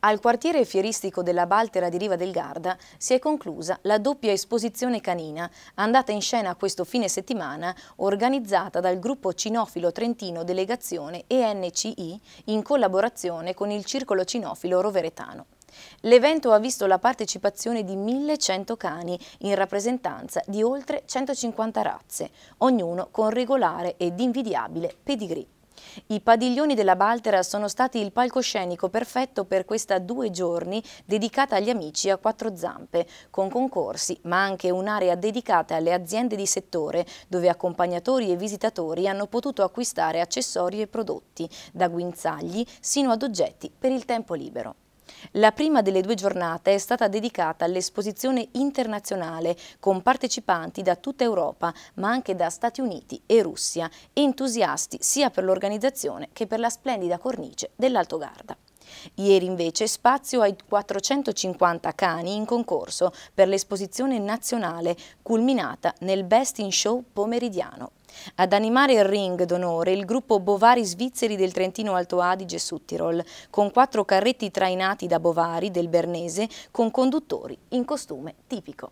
Al quartiere fieristico della Baltera di Riva del Garda si è conclusa la doppia esposizione canina, andata in scena questo fine settimana, organizzata dal gruppo Cinofilo Trentino Delegazione ENCI in collaborazione con il Circolo Cinofilo Roveretano. L'evento ha visto la partecipazione di 1100 cani in rappresentanza di oltre 150 razze, ognuno con regolare ed invidiabile pedigree. I padiglioni della Baltera sono stati il palcoscenico perfetto per questa due giorni dedicata agli amici a quattro zampe, con concorsi, ma anche un'area dedicata alle aziende di settore, dove accompagnatori e visitatori hanno potuto acquistare accessori e prodotti, da guinzagli sino ad oggetti per il tempo libero. La prima delle due giornate è stata dedicata all'esposizione internazionale con partecipanti da tutta Europa, ma anche da Stati Uniti e Russia, entusiasti sia per l'organizzazione che per la splendida cornice dell'Alto Garda. Ieri invece spazio ai 450 cani in concorso per l'esposizione nazionale culminata nel Best in Show pomeridiano ad animare il ring d'onore il gruppo Bovari Svizzeri del Trentino Alto Adige Suttirol, con quattro carretti trainati da Bovari del Bernese con conduttori in costume tipico.